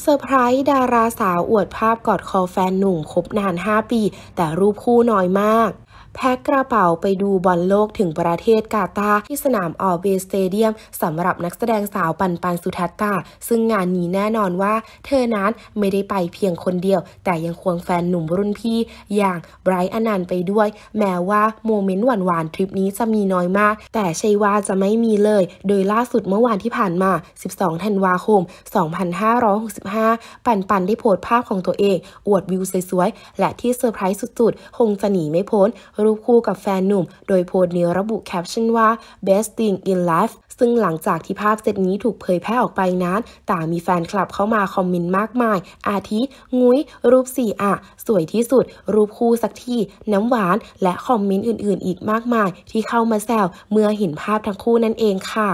เซอร์ไพรส์ดาราสาวอวดภาพกอดคอแฟนหนุ่มคบนาน 5 ปี แต่รูปคู่น้อยมากแพ็คกระเป๋าไปดูบอลโลกถึงประเทศกาตาที่สนามออเบสเตเดียมสำหรับนักแสดงสาวปันปันสุทัตตาซึ่งงานนี้แน่นอนว่าเธอนั้นไม่ได้ไปเพียงคนเดียว แต่ยังควงแฟนหนุ่มรุ่นพี่อย่างไบรท์อนันต์ไปด้วย แม้ว่าโมเมนต์หวานๆทริปนี้จะมีน้อยมาก แต่ใช่ว่าจะไม่มีเลย โดยล่าสุดเมื่อวานที่ผ่านมา 12ธันวาคม 2565ปันปันได้โพสต์ภาพของตัวเอง อวดวิวสวยๆและที่เซอร์ไพรส์สุดๆ คงจะหนีไม่พ้นรูปคู่กับแฟนหนุ่ม โดยโพสต์นื้อระบุแคปชั่นว่า best thing in life ซึ่งหลังจากที่ภาพเซตนี้ถูกเผยแพร่ออกไปนั้นต่างมีแฟนคลับเข้ามาคอมเมนต์มากมาย อาทิ งุ้ย รูปสี่อ่ะ สวยที่สุด รูปคู่สักที น้ำหวาน และคอมเมนต์อื่นๆอีกมากมาย ที่เข้ามาแซวเมื่อเห็นภาพทั้งคู่นั่นเองค่ะ